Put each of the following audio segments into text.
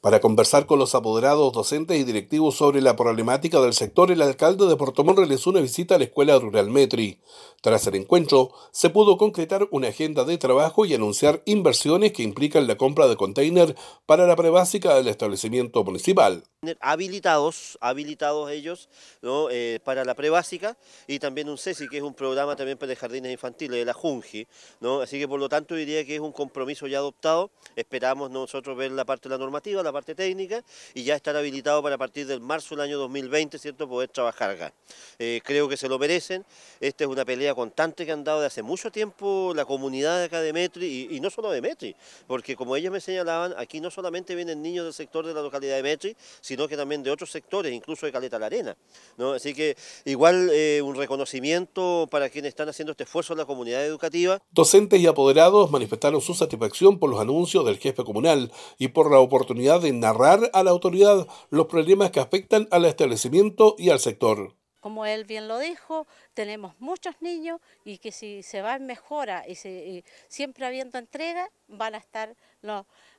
Para conversar con los apoderados, docentes y directivos sobre la problemática del sector, el alcalde de Portomón realizó una visita a la Escuela Rural Metri. Tras el encuentro, se pudo concretar una agenda de trabajo y anunciar inversiones que implican la compra de container para la prebásica del establecimiento municipal habilitados, habilitados ellos ¿no? Eh, para la prebásica y también un CESI, que es un programa también para jardines infantiles, de la Junji, ¿no? así que por lo tanto diría que es un compromiso ya adoptado, esperamos nosotros ver la parte de la normativa, la parte técnica y ya estar habilitado para a partir del marzo del año 2020, ¿cierto?, poder trabajar acá. Eh, creo que se lo merecen, esta es una pelea constante que han dado de hace mucho tiempo la comunidad de acá de Metri y, y no solo de Metri, porque como ellos me señalaban, aquí no solamente vienen niños del sector de la localidad de Metri, sino que también de otros sectores, incluso de Caleta la Arena. ¿no? Así que igual eh, un reconocimiento para quienes están haciendo este esfuerzo en la comunidad educativa. Docentes y apoderados manifestaron su satisfacción por los anuncios del jefe comunal y por la oportunidad de narrar a la autoridad los problemas que afectan al establecimiento y al sector como él bien lo dijo, tenemos muchos niños y que si se va en mejora y, siempre habiendo entrega, van a estar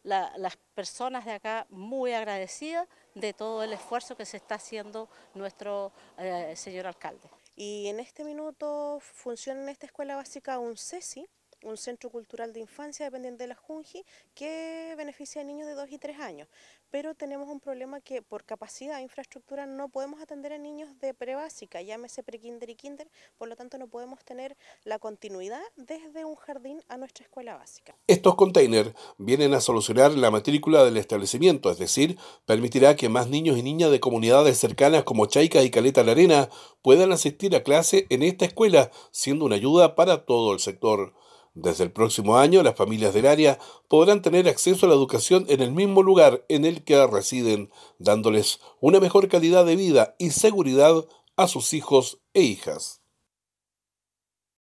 las personas de acá muy agradecidas de todo el esfuerzo que se está haciendo nuestro eh, señor alcalde. Y en este minuto funciona en esta escuela básica un CESI, un centro cultural de infancia dependiente de la Junji que beneficia a niños de 2 y 3 años. Pero tenemos un problema que por capacidad e infraestructura no podemos atender a niños de prebásica, llámese prekinder y kinder, por lo tanto no podemos tener la continuidad desde un jardín a nuestra escuela básica. Estos containers vienen a solucionar la matrícula del establecimiento, es decir, permitirá que más niños y niñas de comunidades cercanas como Chaica y Caleta la Arena puedan asistir a clase en esta escuela, siendo una ayuda para todo el sector. Desde el próximo año, las familias del área podrán tener acceso a la educación en el mismo lugar en el que residen, dándoles una mejor calidad de vida y seguridad a sus hijos e hijas.